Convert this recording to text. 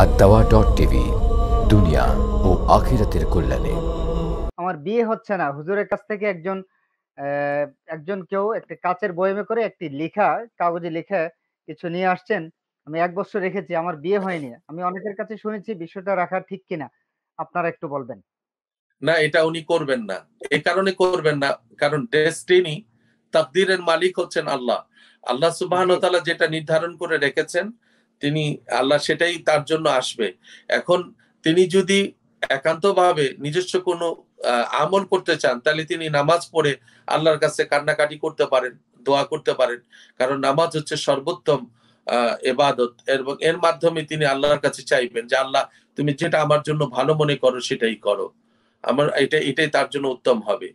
আর দাওয়া দুনিয়া ও আখিরাতের কল্যাণে আমার বিয়ে হচ্ছে না হুজুরের কাছ থেকে একজন একজন কেউ একটি কাচের বয়মে করে একটি লেখা কাগজে লেখা কিছু নিয়ে আসছেন আমি এক বছর রেখেছি আমার বিয়ে হয়নি আমি অনেকের কাছে শুনেছি বিষয়টা রাখা ঠিক কিনা আপনারা একটু বলবেন না এটা উনি করবেন না এই কারণে করবেন না কারণ ডেস্টিনি তাকদীরের মালিক হচ্ছেন আল্লাহ আল্লাহ সুবহান ওয়া তাআলা যেটা নির্ধারণ করে রেখেছেন তিনি আল্লাহ সেটাই তার জন্য আসবে এখন তিনি যদি একান্তভাবে নিজস্ব কোনো আমল করতে চান তাহলে তিনি নামাজ পড়ে আল্লাহর কাছে কান্নাকাটি করতে পারেন দোয়া করতে পারেন কারণ নামাজ হচ্ছে সর্বোত্তম এবাদত এবং এর মাধ্যমে তিনি আল্লাহর কাছে চাইবেন যে আল্লাহ তুমি যেটা আমার জন্য ভালো মনে করো সেটাই করো আমার এটা এটাই তার জন্য উত্তম হবে